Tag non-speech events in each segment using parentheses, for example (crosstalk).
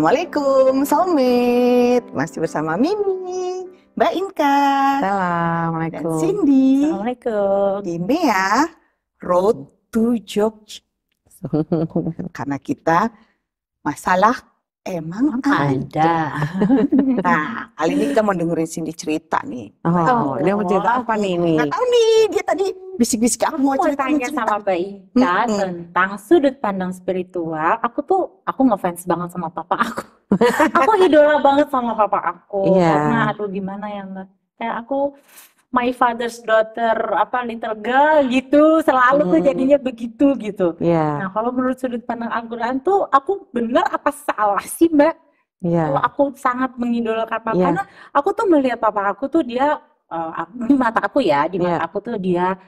Assalamualaikum, Somit. Masih bersama Mimi, Mbak Inka. Assalamualaikum. Dan Cindy. Assalamualaikum. Di Mea ya, Road to Jogja. (laughs) Karena kita masalah Emang ada. (laughs) Nah, kali ini kita mau dengerin Cindy cerita nih. Oh, oh dia mau cerita apa nih ini? Gak tahu nih, dia tadi bisik-bisik aku, mau cerita. tanya sama Mbak Ika hmm. tentang sudut pandang spiritual. Aku tuh, aku ngefans banget sama papa aku. (laughs) aku idola banget sama papa aku. Yeah. Karena aduh gimana ya Mbak. Kayak aku my father's daughter apa little girl gitu selalu hmm. tuh jadinya begitu gitu. Yeah. Nah kalau menurut sudut pandang al tuh aku benar apa salah sih mbak? Yeah. Kalau aku sangat mengidolakan papa yeah. karena aku tuh melihat papa aku tuh dia uh, di mata aku ya di mata yeah. aku tuh dia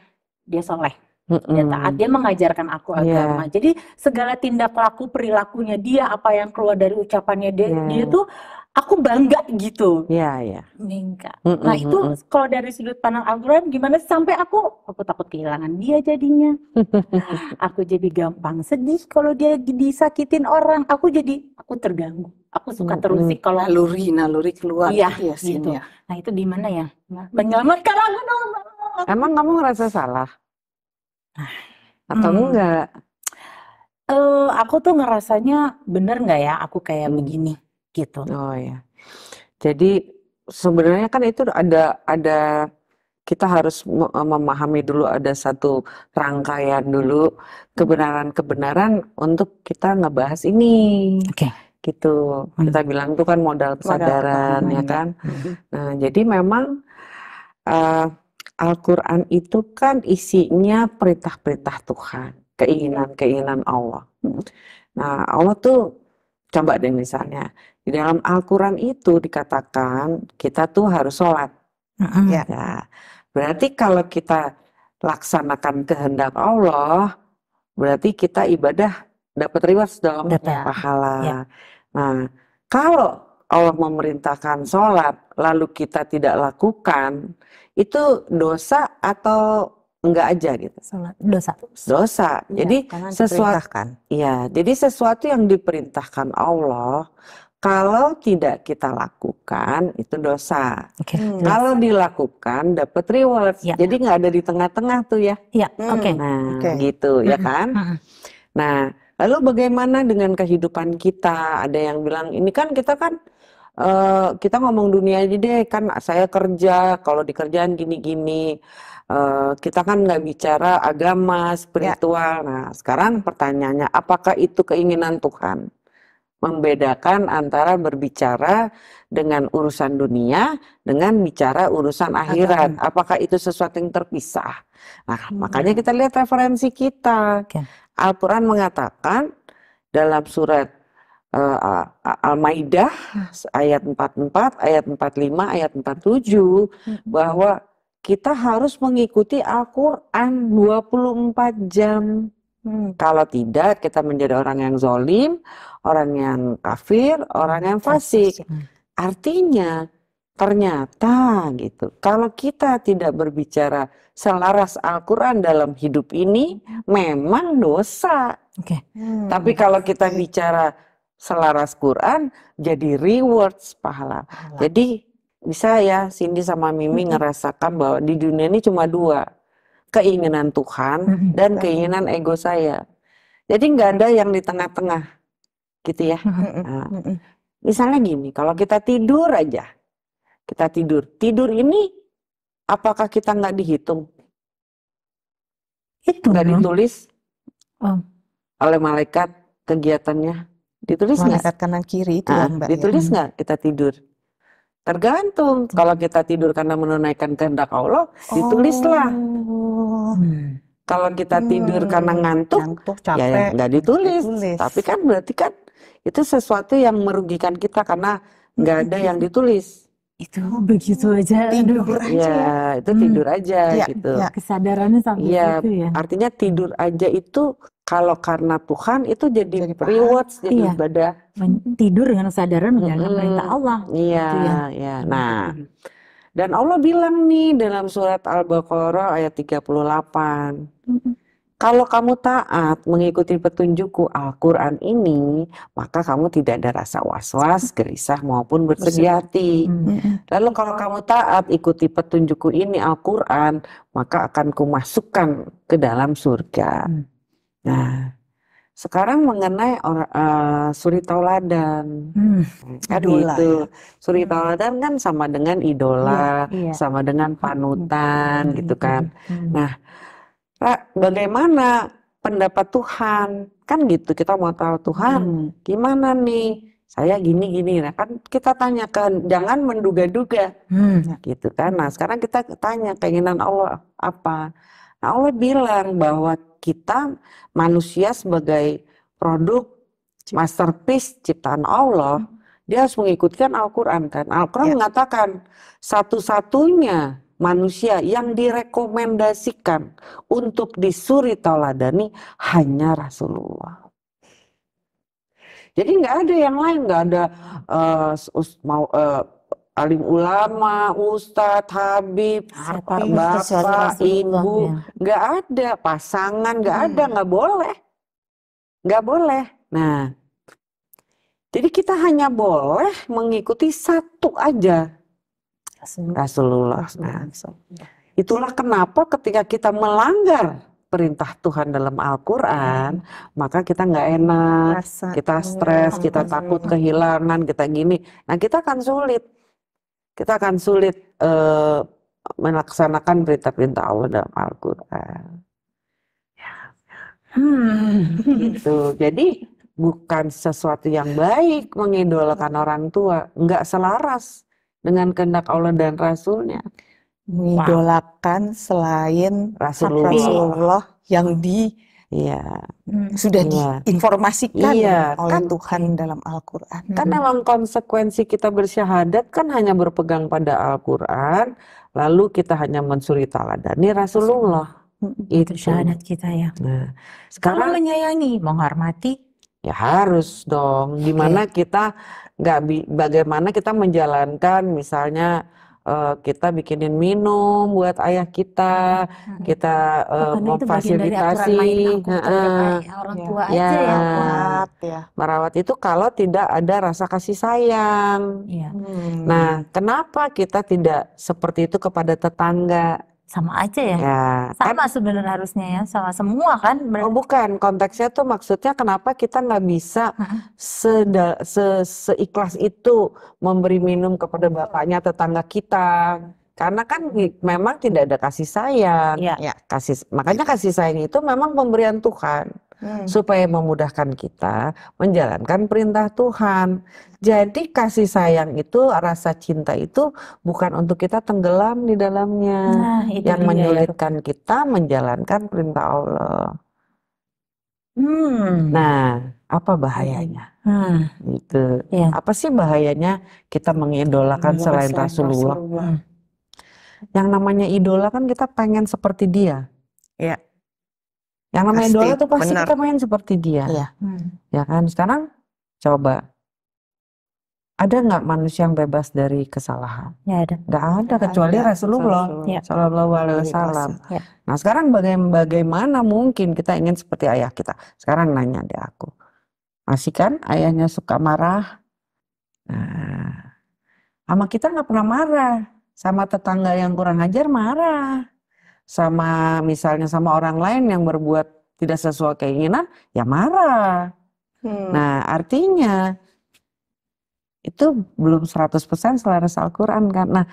dia soleh. Mm-mm. dia taat dia mengajarkan aku iya. agama yeah. jadi segala tindak laku perilakunya dia apa yang keluar dari ucapannya dia yeah. dia tuh aku bangga gitu. Iya, iya. Bangga. Mm -mm, nah, itu mm, mm. kalau dari sudut pandang al gimana sampai aku aku takut kehilangan dia jadinya. (laughs) aku jadi gampang sedih kalau dia disakitin orang, aku jadi aku terganggu. Aku suka terusik mm, mm. kalau naluri naluri keluar iya, ya, gitu. Ya. Nah, itu di mana ya? Menyelamatkan aku dong. Emang kamu ngerasa salah? Ah, Atau hmm. enggak? Uh, aku tuh ngerasanya bener nggak ya aku kayak hmm. begini? gitu. Oh ya. Jadi sebenarnya kan itu ada ada kita harus memahami dulu ada satu rangkaian dulu kebenaran-kebenaran untuk kita ngebahas ini. Oke. Okay. Gitu. Hmm. Kita bilang itu kan modal kesadaran ya kan. Ya. Hmm. Nah, jadi memang uh, Al-Qur'an itu kan isinya perintah-perintah Tuhan, keinginan-keinginan Allah. Hmm. Nah, Allah tuh Coba deh misalnya, di dalam Al-Quran itu dikatakan kita tuh harus sholat. Ya. berarti kalau kita laksanakan kehendak Allah, berarti kita ibadah dapat reward dong, dapat pahala. Ya. Nah, kalau Allah memerintahkan sholat, lalu kita tidak lakukan, itu dosa atau enggak aja gitu. Salat dosa. Dosa. Ya, jadi sesuatu Iya, jadi sesuatu yang diperintahkan Allah kalau tidak kita lakukan itu dosa. Okay. Hmm. Nah. Kalau dilakukan dapat reward. Ya. Jadi nggak ada di tengah-tengah tuh ya. Iya. Hmm. Oke. Okay. Nah, okay. gitu ya kan. nah, lalu bagaimana dengan kehidupan kita? Ada yang bilang ini kan kita kan uh, kita ngomong dunia aja deh kan saya kerja kalau di kerjaan gini-gini. Eh, kita kan nggak bicara agama ya. spiritual. Ya. Nah, sekarang pertanyaannya, apakah itu keinginan Tuhan? Membedakan antara berbicara dengan urusan dunia dengan bicara urusan akhirat. Apakah itu sesuatu yang terpisah? Nah, makanya hmm. kita lihat referensi kita. Ya. Al-Quran mengatakan dalam surat uh, Al-Maidah ayat 44, ayat 45, ayat 47 hmm. bahwa kita harus mengikuti Al-Quran 24 jam. Hmm. Kalau tidak, kita menjadi orang yang zolim, orang yang kafir, orang yang fasik. Iya. Artinya, ternyata gitu. Kalau kita tidak berbicara selaras Al-Quran dalam hidup ini, memang dosa. Okay. Hmm. Tapi kalau kita bicara selaras Quran, jadi rewards pahala. pahala. Jadi bisa ya Cindy sama Mimi mm-hmm. ngerasakan bahwa di dunia ini cuma dua keinginan Tuhan mm-hmm. dan keinginan ego saya jadi nggak ada yang di tengah-tengah gitu ya nah, misalnya gini kalau kita tidur aja kita tidur tidur ini apakah kita nggak dihitung itu nggak ditulis oh. oleh malaikat kegiatannya ditulis nggak malaikat kanan kiri itu ah, ya. ditulis nggak kita tidur Tergantung. Kalau kita tidur karena menunaikan kehendak Allah, ditulislah. Oh. Hmm. Kalau kita hmm, tidur hmm. karena ngantuk, ngantuk ya capek, ya nggak ditulis. ditulis. Tapi kan berarti kan itu sesuatu yang merugikan kita karena nggak ada yang iya. ditulis. Itu begitu aja. Tidur aja. Ya, itu tidur hmm. aja ya, gitu. Ya. Kesadarannya sampai ya, itu ya. Artinya tidur aja itu kalau karena Tuhan itu jadi, jadi rewards jadi iya. ibadah tidur dengan kesadaran menjalankan hmm. perintah Allah gitu iya gitu ya. iya nah dan Allah bilang nih dalam surat Al-Baqarah ayat 38 hmm. kalau kamu taat mengikuti petunjukku Al-Quran ini maka kamu tidak ada rasa was-was gerisah maupun bersedih hati hmm. lalu kalau kamu taat ikuti petunjukku ini Al-Quran maka akan kumasukkan ke dalam surga hmm. Nah, sekarang mengenai or, uh, suri tauladan, hmm, kan idola, itu ya. suri hmm. tauladan kan sama dengan idola, ya, iya. sama dengan hmm, hmm, panutan hmm, gitu kan. Hmm. Nah, bagaimana pendapat Tuhan kan gitu kita mau tahu Tuhan hmm. gimana nih saya gini gini nah kan kita tanyakan jangan menduga-duga hmm. Nah, gitu kan nah sekarang kita tanya keinginan Allah apa nah Allah bilang bahwa kita manusia sebagai produk masterpiece ciptaan Allah, hmm. dia harus mengikutkan Al-Quran kan. Al-Quran ya. mengatakan satu-satunya manusia yang direkomendasikan untuk disuri tauladani hanya Rasulullah. Jadi nggak ada yang lain, nggak ada uh, mau uh, alim ulama, ustadz, habib, apa bapak, ibu, nggak ya. ada pasangan, nggak hmm. ada, nggak boleh, nggak boleh. Nah, jadi kita hanya boleh mengikuti satu aja Rasulullah. Rasulullah. Nah, itulah kenapa ketika kita melanggar perintah Tuhan dalam Al-Quran, hmm. maka kita nggak enak, Rasa. kita iya, stres, kita takut kehilangan, kita gini. Nah kita akan sulit kita akan sulit uh, melaksanakan perintah-perintah Allah dalam Al-Quran. Ya, ya. Hmm. Gitu. Jadi bukan sesuatu yang baik mengidolakan orang tua, nggak selaras dengan kehendak Allah dan Rasulnya. Mengidolakan wow. selain Rasulullah. Rasulullah yang di Iya. Hmm, sudah iya. diinformasikan iya, oleh kan, Tuhan dalam Al-Qur'an. Kan hmm. konsekuensi kita bersyahadat kan hanya berpegang pada Al-Qur'an, lalu kita hanya mensuri taladani Rasulullah. Hmm. Itu syahadat kita ya. Nah, sekarang Kamu menyayangi, menghormati ya harus dong. Gimana okay. Iya. kita nggak bagaimana kita menjalankan misalnya uh, kita bikinin minum buat ayah kita, hmm. hmm, hmm, hmm. kita uh, oh, memfasilitasi uh, uh, orang iya. tua ya, aja ya, ya. Merawat itu kalau tidak ada rasa kasih sayang. Ya. Hmm. Nah, kenapa kita tidak seperti itu kepada tetangga? sama aja ya, ya sama kan sebenarnya harusnya ya sama semua kan Ber oh bukan konteksnya tuh maksudnya kenapa kita nggak bisa seda, se, seikhlas itu memberi minum kepada bapaknya tetangga kita karena kan memang tidak ada kasih sayang iya. ya. kasih makanya kasih sayang itu memang pemberian Tuhan Hmm. supaya memudahkan kita menjalankan perintah Tuhan. Jadi kasih sayang itu rasa cinta itu bukan untuk kita tenggelam di dalamnya nah, yang ya. menyulitkan ya. kita menjalankan perintah Allah. Hmm. Nah, apa bahayanya? Hmm. Gitu. Ya. Apa sih bahayanya kita mengidolakan selain Rasulullah? Rasulullah? Yang namanya idola kan kita pengen seperti dia. Ya. Yang namanya pasti, idola tuh pasti bener. kita main seperti dia. Iya. Hmm. Ya kan? Sekarang coba ada nggak manusia yang bebas dari kesalahan? Ya ada. Nggak ada ya, kecuali ada. Rasulullah ya. Shallallahu iya. Alaihi Wasallam. Iya. Nah sekarang bagaimana, bagaimana mungkin kita ingin seperti ayah kita? Sekarang nanya deh aku, masih kan ayahnya suka marah? Nah, sama kita nggak pernah marah, sama tetangga yang kurang ajar marah sama misalnya sama orang lain yang berbuat tidak sesuai keinginan, ya marah. Hmm. Nah, artinya itu belum 100% selaras Al-Qur'an kan. Nah,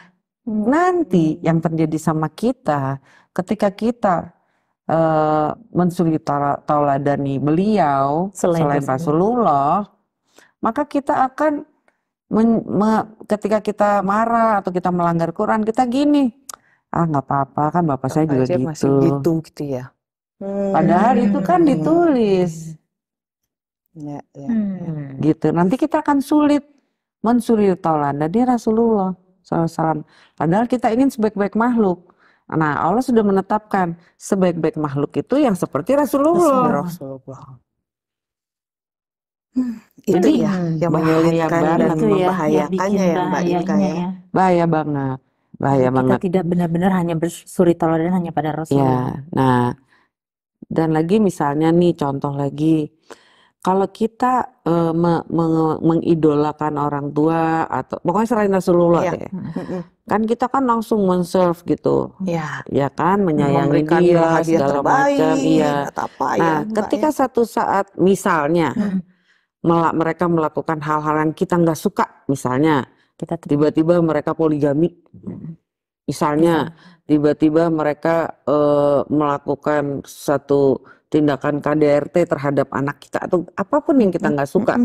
hmm. nanti yang terjadi sama kita ketika kita uh, eh, mensulit tauladani beliau selain, selain Rasulullah, maka kita akan men, me, ketika kita marah atau kita melanggar Quran, kita gini, "Ah, nggak apa-apa kan bapak saya juga gitu." Masih gitu gitu ya. Hmm. Padahal itu kan ditulis. Ya, ya, ya. hmm. Gitu. Nanti kita akan sulit mensulit tolan. dia Rasulullah Salam. Padahal kita ingin sebaik-baik makhluk. Nah Allah sudah menetapkan sebaik-baik makhluk itu yang seperti Rasulullah. Rasulullah. Hmm, itu Jadi, ya yang menyulitkan dan ya, membahayakannya ya, ya, Mbak ya. ya. Bahaya banget bahaya kita banget. tidak benar-benar hanya bersuri teladan hanya pada Rasul. Ya, nah dan lagi misalnya nih contoh lagi kalau kita uh, me me, mengidolakan orang tua atau pokoknya selain Rasulullah ya. Deh, mm, mm, mm. Kan kita kan langsung menserve gitu. Ya. ya kan menyayangi Memberikan dia segala macam iya. Apa, ya, nah, ya, ketika ya. satu saat misalnya hmm. mereka melakukan hal-hal yang kita nggak suka misalnya kita iya. tiba-tiba mereka poligami misalnya tiba-tiba mereka e, melakukan satu tindakan KDRT terhadap anak kita atau apapun yang kita nggak suka,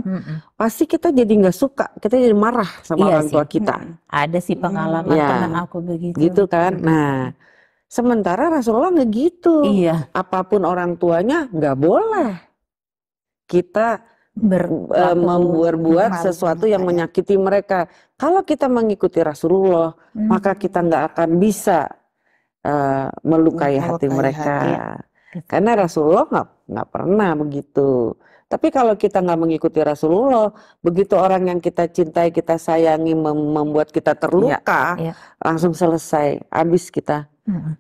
pasti kita jadi nggak suka, kita jadi marah sama iya orang sih. tua kita. Ada sih pengalaman ya. aku begitu. Gitu kan. Nah, sementara Rasulullah nggak gitu. Iya. Apapun orang tuanya nggak boleh kita ber, membuat buat sesuatu yang gitu ya. menyakiti mereka. Kalau kita mengikuti Rasulullah, hmm. maka kita nggak akan bisa uh, eh, melukai, melukai hati mereka. Hati. Karena Rasulullah nggak nggak pernah begitu. Tapi kalau kita nggak mengikuti Rasulullah, begitu orang yang kita cintai, kita sayangi, mem membuat kita ya, terluka, ya, ya. langsung selesai, habis kita. Hmm.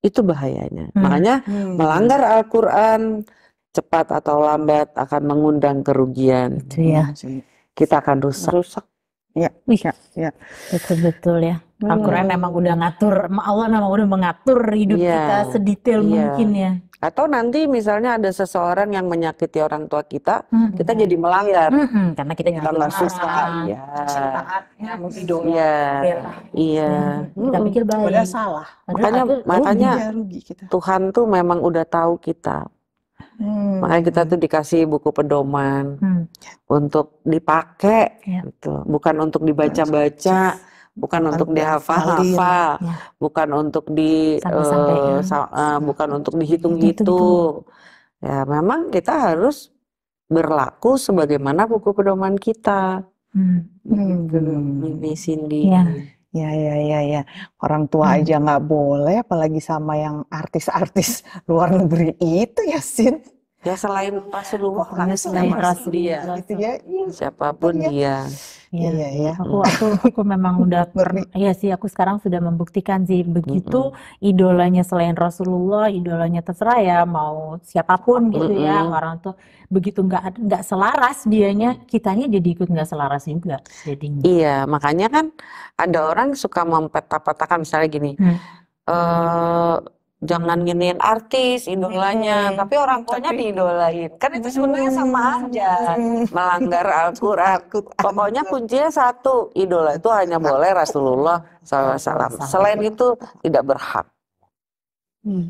Itu bahayanya. Hmm. Makanya hmm. melanggar Al-Quran, cepat atau lambat akan mengundang kerugian. Itu ya. Hmm, kita akan rusak. Rusak. Ya, iya, ya. Betul betul ya. Hmm. Al-Quran emang udah ngatur, Allah memang udah mengatur hidup ya. kita sedetail ya. mungkin ya. Atau nanti misalnya ada seseorang yang menyakiti orang tua kita, hmm. kita jadi melanggar. Hmm. hmm. Karena kita nggak susah. Iya. Ya, Iya. Iya. iya. Hmm. Kita pikir baik. salah. Makanya, makanya rugi, rugi Tuhan tuh memang udah tahu kita Hmm. Makanya kita tuh dikasih iya. buku pedoman hmm. untuk dipakai, ya. gitu. bukan untuk iya, dibaca-baca, bukan bukan untuk dihafal-hafal, ya. bukan untuk di uh, uh, bukan untuk dihitung-hitung. Ya memang kita harus berlaku sebagaimana buku pedoman kita. Hmm. Gitu, hmm. Ini Cindy. Ya. Ya ya ya ya. Orang tua hmm. aja nggak boleh, apalagi sama yang artis-artis (laughs) luar negeri itu ya, Sin. Ya selain Rasulullah, kan selain Rasulullah, dia. Ya. Gitu ya. Iya. Siapapun iya. dia. Iya, iya, iya, iya. Aku aku aku memang (laughs) udah per, Iya sih aku sekarang sudah membuktikan sih begitu mm-hmm. idolanya selain Rasulullah, idolanya terserah ya mau siapapun gitu mm-hmm. ya orang tuh begitu nggak nggak selaras dianya kitanya jadi ikut nggak selaras juga Jadi Iya makanya kan ada orang suka mempeta misalnya gini. Hmm. Uh, jangan hmm. nginin artis idolanya hmm. tapi orang tuanya tapi... diidolain kan itu sebenarnya sama hmm. aja hmm. melanggar (laughs) Al-Quran pokoknya kuncinya satu idola itu hanya boleh Rasulullah SAW selain itu tidak berhak hmm.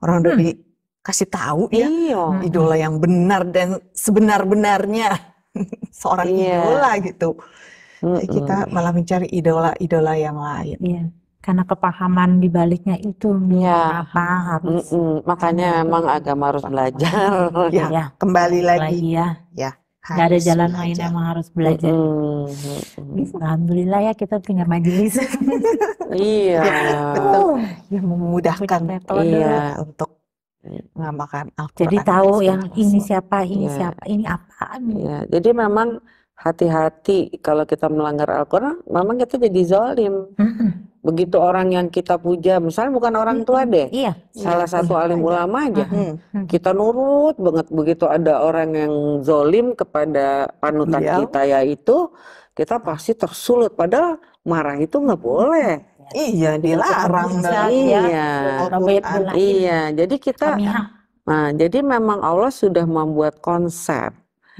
orang udah hmm. dikasih tahu ya iya. idola yang benar dan sebenar-benarnya (laughs) seorang iya. idola gitu mm kita malah mencari idola-idola yang lain iya karena kepahaman di baliknya itu ya apa harus mm -mm. makanya itu. emang agama harus belajar (laughs) ya, ya. kembali lagi, lagi ya ya nggak ada jalan lain emang harus belajar mm -hmm. alhamdulillah ya kita punya majelis (laughs) iya betul oh, yang memudahkan iya untuk mengamalkan Al-Quran jadi tahu yang ini siapa ini yeah. siapa ini apa Yeah. jadi memang hati-hati kalau kita melanggar Al-Quran memang kita jadi zolim. mm -hmm begitu orang yang kita puja, misalnya bukan orang tua deh, iya, salah iya, satu alim ulama aja, uh-huh. kita nurut banget begitu ada orang yang zolim kepada panutan Beliau. kita itu kita pasti tersulut. Padahal marah itu nggak boleh. Iya, dilarang. Iya, iya. Iya, iya. Jadi kita, nah, jadi memang Allah sudah membuat konsep,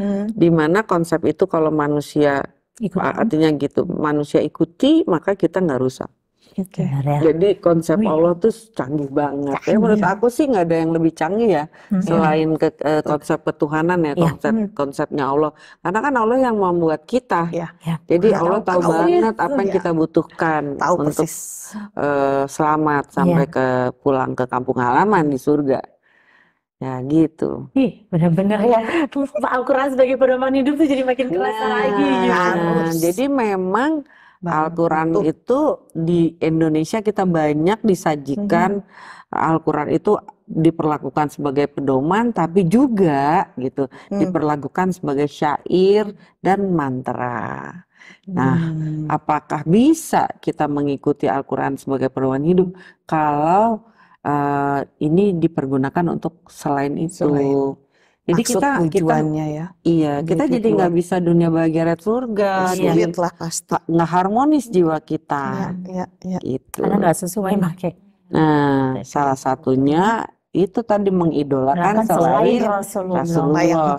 hmm. di mana konsep itu kalau manusia Ikutin. artinya gitu, manusia ikuti maka kita nggak rusak. Okay. Gitu. Jadi konsep Wih. Allah tuh canggih banget. Ya, canggih. Ya menurut aku sih nggak ada yang lebih canggih ya hmm. selain ke, uh, konsep ketuhanan ya, iya, konsep ya. konsepnya Allah. Karena kan Allah yang membuat kita. Ya. Ya. Jadi ya, Allah tahu, tahu banget itu, apa yang iya. kita butuhkan tahu untuk Uh, selamat iya. sampai ya. ke pulang ke kampung halaman di surga. Ya gitu. Ih, benar-benar ya. Al-Quran sebagai pedoman hidup tuh jadi makin keras ya, lagi. Ya. Nah, jadi memang Al-Quran itu di Indonesia kita banyak disajikan hmm. Al-Quran itu diperlakukan sebagai pedoman tapi juga gitu hmm. diperlakukan sebagai syair dan mantra. Nah, hmm. apakah bisa kita mengikuti Al-Quran sebagai pedoman hidup kalau uh, ini dipergunakan untuk selain itu? Selain jadi Maksud kita tujuannya kita, ya. Iya, kita jadi gitu. nggak bisa dunia bahagia red surga. Iya, Sulit lah Nggak harmonis jiwa kita. Iya, iya. Ya. Gitu. Karena nggak sesuai Nah, salah satunya itu tadi mengidolakan selain Rasulullah,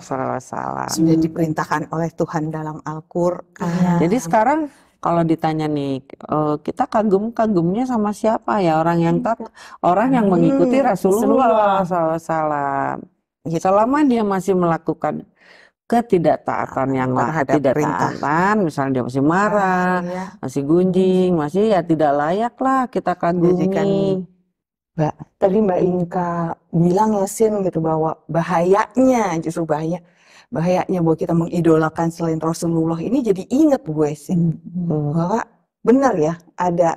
Rasulullah SAW. Sudah diperintahkan oleh Tuhan dalam Al-Qur'an. Iya. Jadi sekarang kalau ditanya nih eh, kita kagum kagumnya sama siapa ya orang yang iya. tak orang yang mengikuti hmm, Rasulullah SAW gitu. selama dia masih melakukan ketidaktaatan yang tidak taatan misalnya dia masih marah ah, ya. masih gunjing hmm. masih ya tidak layak lah kita kagumi Jadikan, mbak tadi mbak Inka bilang ya Sin gitu bahwa bahayanya justru bahaya bahayanya bahwa kita mengidolakan selain Rasulullah ini jadi ingat gue sih hmm. bahwa benar ya ada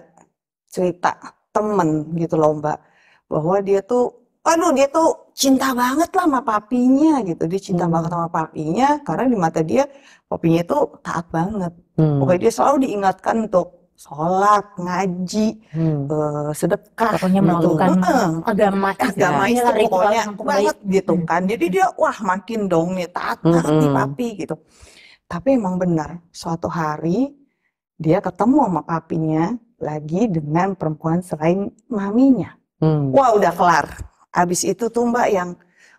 cerita temen gitu loh mbak bahwa dia tuh aduh dia tuh cinta banget lah sama papinya gitu dia cinta hmm. banget sama papinya karena di mata dia papinya itu taat banget hmm. pokoknya dia selalu diingatkan untuk sholat ngaji hmm. uh, sedekah pokoknya gitu. agama agama ya, itu pokoknya banget gitu hmm. kan jadi dia wah makin dong nih taat taat hmm. di hmm. papi gitu tapi emang benar suatu hari dia ketemu sama papinya lagi dengan perempuan selain maminya hmm. wah udah kelar Habis itu tuh Mbak yang,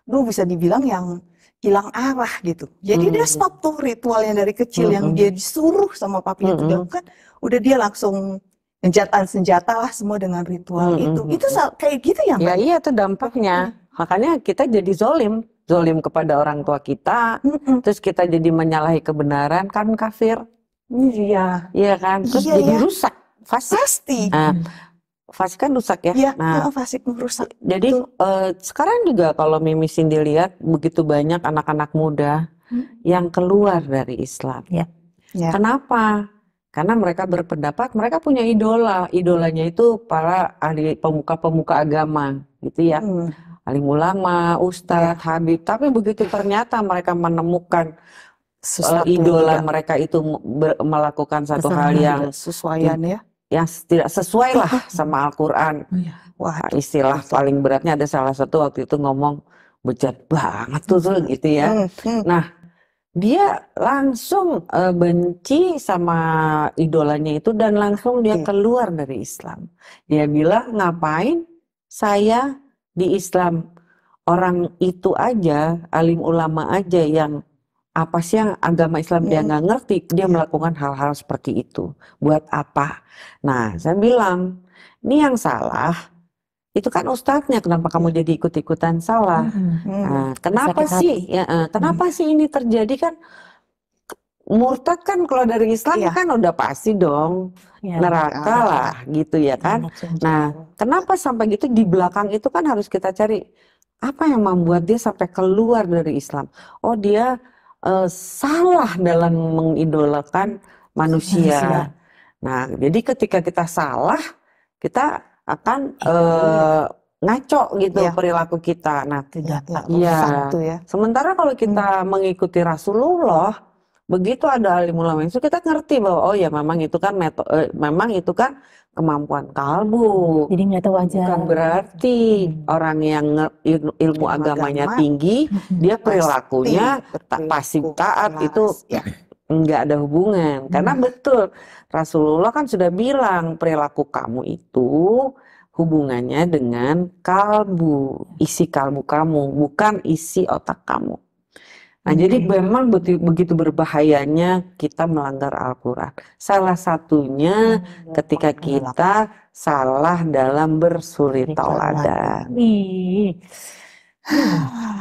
lu bisa dibilang yang hilang arah gitu. Jadi hmm. dia stop tuh ritualnya dari kecil hmm. yang dia disuruh sama papinya hmm. itu kan, udah dia langsung senjata senjata lah semua dengan ritual hmm. itu. Hmm, itu hmm. kayak gitu ya, ya Mbak? Ya iya tuh dampaknya. Hmm. Makanya kita jadi zolim. Zolim kepada orang tua kita, hmm. terus kita jadi menyalahi kebenaran, kan kafir. Iya. Iya kan? Terus iya, jadi ya. rusak. Pasti. Nah, Fasik kan rusak ya? Iya, nah, fasik merusak. Jadi eh, sekarang juga kalau Mimi Cindy lihat begitu banyak anak-anak muda hmm. yang keluar dari Islam. Ya. Ya. Kenapa? Karena mereka berpendapat mereka punya idola. Idolanya itu para ahli pemuka-pemuka agama, gitu ya. Hmm. Alim ulama, ustadz, ya. habib. Tapi begitu ternyata mereka menemukan eh, Sesuatu idola mereka itu melakukan satu Kesan hal yang sesuaian ya yang tidak sesuai lah oh, oh. sama Al-Quran. Oh, iya. Wah istilah paling beratnya ada salah satu waktu itu ngomong bejat banget tuh tuh hmm. gitu ya. Hmm, hmm. Nah dia langsung uh, benci sama idolanya itu dan langsung dia keluar dari Islam. Dia bilang ngapain saya di Islam orang itu aja alim ulama aja yang apa sih yang agama Islam yeah. dia iya. nggak ngerti dia yeah. melakukan hal-hal seperti itu buat apa nah saya bilang ini yang salah itu kan ustadznya kenapa kamu iya. jadi ikut-ikutan salah mm -hmm. nah, kenapa Sakit sih ya, uh, kenapa mm sih ini terjadi kan murtad kan kalau dari Islam yeah. kan udah pasti dong yeah. neraka yeah. lah gitu ya iya, kan nah kenapa sampai gitu di belakang itu kan harus kita cari apa yang membuat dia sampai keluar dari Islam oh dia uh, salah dalam mengidolakan manusia. manusia. Nah, jadi ketika kita salah, kita akan uh, ngaco gitu ya. perilaku kita. Nah, tidak ya. Satu ya. Sementara kalau kita hmm. mengikuti Rasulullah, begitu ada alim ulama itu kita ngerti bahwa oh ya memang itu kan meto, eh, memang itu kan kemampuan kalbu. Jadi melihat wajar. Bukan berarti hmm. orang yang ilmu, ilmu agamanya agama, tinggi, hmm, dia perilakunya tak pasif taat itu ya. enggak ada hubungan. Hmm. Karena betul Rasulullah kan sudah bilang perilaku kamu itu hubungannya dengan kalbu, isi kalbu kamu, bukan isi otak kamu. Nah, jadi memang begitu berbahayanya kita melanggar Al-Quran. Salah satunya iya, ketika kita salah dalam bersuri tauladan. (sighs)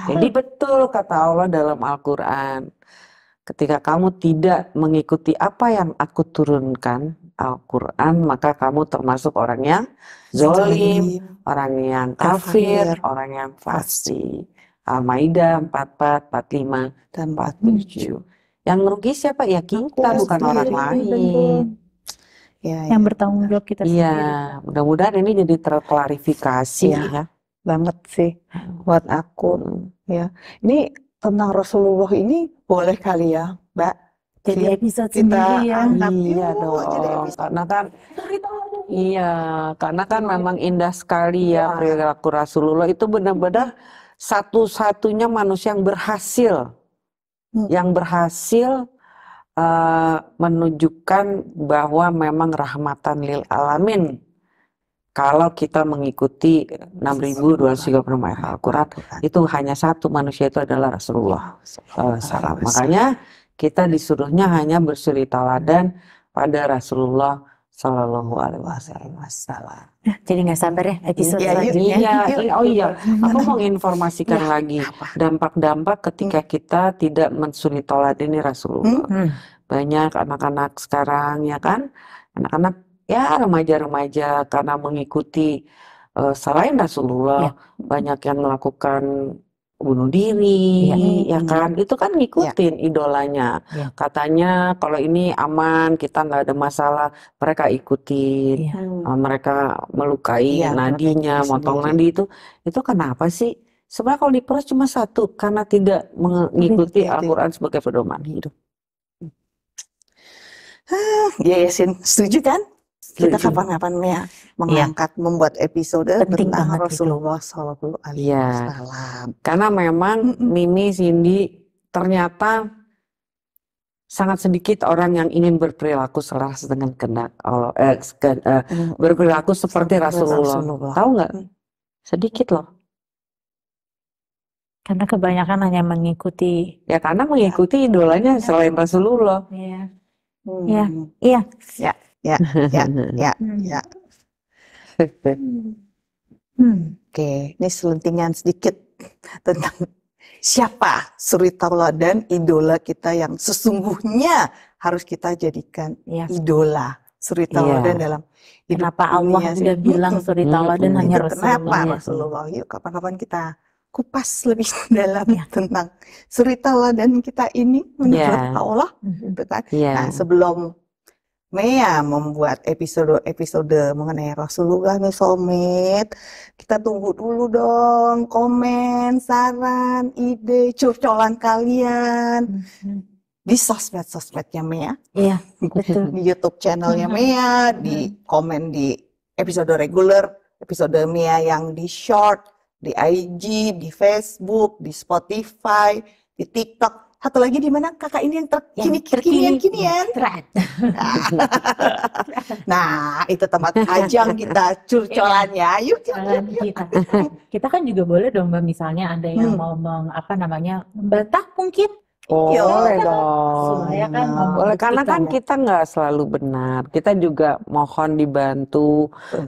Jadi betul kata Allah dalam Al-Quran. Ketika kamu tidak mengikuti apa yang aku turunkan, Al-Quran, maka kamu termasuk orang yang zolim, orang yang kafir, orang yang fasik. Al-Maidah 44, 45 dan 47. Hmm. Yang rugi siapa? Ya kita Aku bukan orang lain. Ya, ya, yang ya. bertanggung jawab kita iya, sendiri. Iya, mudah-mudahan ini jadi terklarifikasi ya. ya. Banget sih buat aku ya. Ini tentang Rasulullah ini boleh kali ya, Mbak? Jadi ya, episode kita sendiri ya. Angkat, iya yuk, dong. Jadi Karena kan Iya, karena kan memang indah sekali ya, ya perilaku Rasulullah itu benar-benar satu-satunya manusia yang berhasil hmm. yang berhasil uh, menunjukkan bahwa memang rahmatan lil alamin kalau kita mengikuti 6236 ayat Al-Quran itu hanya satu manusia itu adalah Rasulullah sallallahu makanya kita disuruhnya hanya bersuri dan pada Rasulullah Sallallahu Alaihi Wasallam. Eh, jadi nggak sabar ya episode ya, selanjutnya. Iya, iya, iya, oh iya, aku mau informasikan ya, lagi dampak-dampak ketika hmm. kita tidak mensuni tolat ini Rasulullah. Hmm, hmm. Banyak anak-anak sekarang ya kan, anak-anak ya remaja-remaja karena mengikuti uh, selain Rasulullah ya. banyak yang melakukan bunuh diri, ya, ya kan? Itu kan iya. ngikutin ya. idolanya. Ya. Katanya kalau ini aman, kita nggak ada masalah. Mereka ikutin, ya. mereka melukai ya, nadinya, motong nadi itu. Itu kenapa sih? Sebenarnya kalau diperas cuma satu, karena tidak mengikuti Al-Quran sebagai pedoman hidup. Ah, ya Yasin, setuju kan? kita kapan-kapan ya mengangkat ya. membuat episode Penting tentang Rasulullah Shallallahu Alaihi ya. Wasallam. Karena memang Mimi Cindy ternyata sangat sedikit orang yang ingin berperilaku selaras dengan kehendak Allah, oh, eh, ke, eh, berperilaku seperti Rasulullah. Rasulullah. Tahu nggak? Sedikit loh. Karena kebanyakan hanya mengikuti. Ya karena iya. mengikuti idolanya iya. selain Rasulullah. Iya. Hmm. Iya. Ya ya, ya, ya, (laughs) ya. Hmm. Ya. (laughs) hmm. Oke, okay. ini selentingan sedikit tentang siapa Suri Taula dan idola kita yang sesungguhnya harus kita jadikan ya. idola Suri Tauladan iya. ya. dalam hidup Kenapa Allah sudah bilang Suri Tauladan hmm. hanya Rasulullah? Kenapa Rasulullah? Yuk kapan-kapan kita kupas lebih (laughs) dalam ya. tentang Suri dan kita ini menurut ya. Allah. Ya. Nah, sebelum Mea ya, membuat episode-episode mengenai Rasulullah nih Somit. Kita tunggu dulu dong komen, saran, ide, curcolan kalian. Mm-hmm. di sosmed-sosmednya Mea. Iya, betul. di YouTube channelnya Mea, mm-hmm. di mm-hmm. komen di episode reguler, episode Mea yang di short, di IG, di Facebook, di Spotify, di TikTok satu lagi di mana kakak ini yang terkini kinian kinian (laughs) nah itu tempat ajang kita curcolannya iya. yuk yuk. kita (laughs) kita kan juga boleh dong mbak misalnya ada yang hmm. mau meng, apa namanya membantah mungkin Oh, ya, kan, boleh kan dong. Iya kan ya. boleh gitu karena kan, kan kita nggak selalu benar. Kita juga mohon dibantu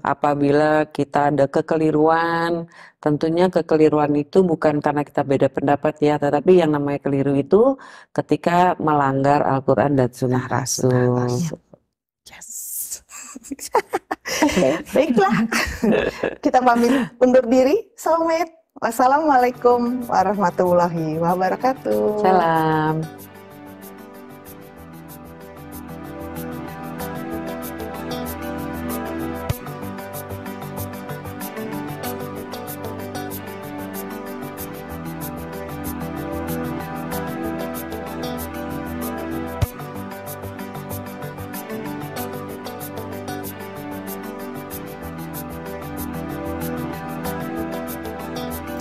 apabila kita ada kekeliruan. Tentunya kekeliruan itu bukan karena kita beda pendapat ya, tetapi yang namanya keliru itu ketika melanggar Al-Qur'an dan Sunnah Rasul. Yes. (laughs) Baiklah, (laughs) kita pamit undur diri. Selamat Wassalamualaikum warahmatullahi wabarakatuh. Salam.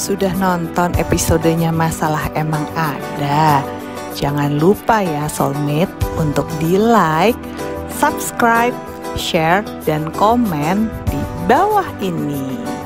sudah nonton episodenya Masalah Emang Ada. Jangan lupa ya soulmate untuk di like, subscribe, share, dan komen di bawah ini.